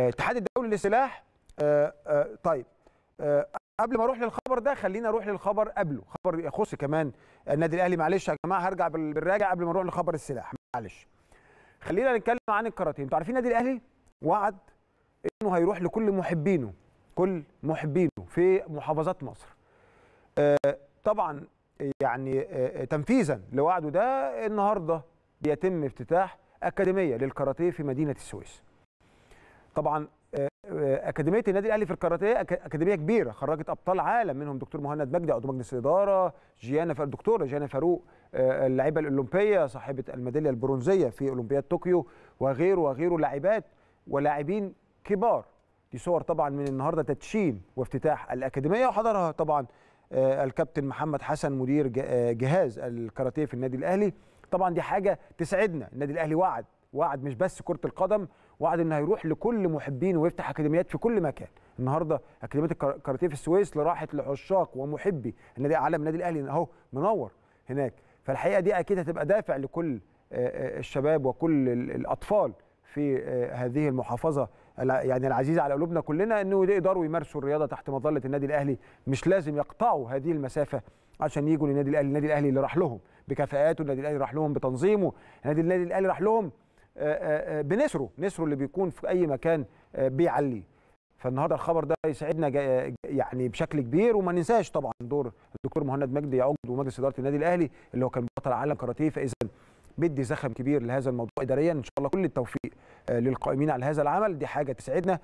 الاتحاد آه، الدولي للسلاح آه، آه، طيب قبل ما اروح للخبر ده خلينا اروح للخبر قبله خبر يخص كمان النادي الاهلي معلش يا جماعه هرجع بالراجع قبل ما اروح لخبر السلاح معلش خلينا نتكلم عن الكاراتيه انتوا عارفين النادي الاهلي وعد انه هيروح لكل محبينه كل محبينه في محافظات مصر طبعا يعني تنفيذا لوعده ده النهارده بيتم افتتاح اكاديميه للكاراتيه في مدينه السويس طبعا آه، آه، اكاديميه النادي الاهلي في الكاراتيه اكاديميه كبيره خرجت ابطال عالم منهم دكتور مهند مجدي عضو مجلس الاداره جيانا الدكتوره جيانا فاروق آه، اللاعبه الاولمبيه صاحبه الميداليه البرونزيه في اولمبياد طوكيو وغيره وغيره لاعبات ولاعبين كبار دي صور طبعا من النهارده تدشين وافتتاح الاكاديميه وحضرها طبعا الكابتن محمد حسن مدير جهاز الكاراتيه في النادي الاهلي طبعا دي حاجه تسعدنا النادي الاهلي وعد وعد مش بس كره القدم وعد ان هيروح لكل محبين ويفتح اكاديميات في كل مكان النهارده اكاديميه الكاراتيه في السويس راحت لعشاق ومحبي النادي اعلام النادي الاهلي اهو منور هناك فالحقيقه دي اكيد هتبقى دافع لكل الشباب وكل الاطفال في هذه المحافظه يعني العزيزه على قلوبنا كلنا انه يقدروا يمارسوا الرياضه تحت مظله النادي الاهلي مش لازم يقطعوا هذه المسافه عشان يجوا للنادي الاهلي النادي الاهلي اللي راح لهم بكفاءاته النادي الاهلي راح لهم بتنظيمه النادي النادي الاهلي راح لهم آه، آه، آه، بنسره نسره اللي بيكون في اي مكان بيعلي فالنهارده الخبر ده يسعدنا يعني بشكل كبير وما ننساش طبعا دور الدكتور مهند مجدي عقد ومجلس اداره النادي الاهلي اللي هو كان بطل عالم كاراتيه فاذا بدي زخم كبير لهذا الموضوع اداريا ان شاء الله كل التوفيق للقائمين على هذا العمل دي حاجه تسعدنا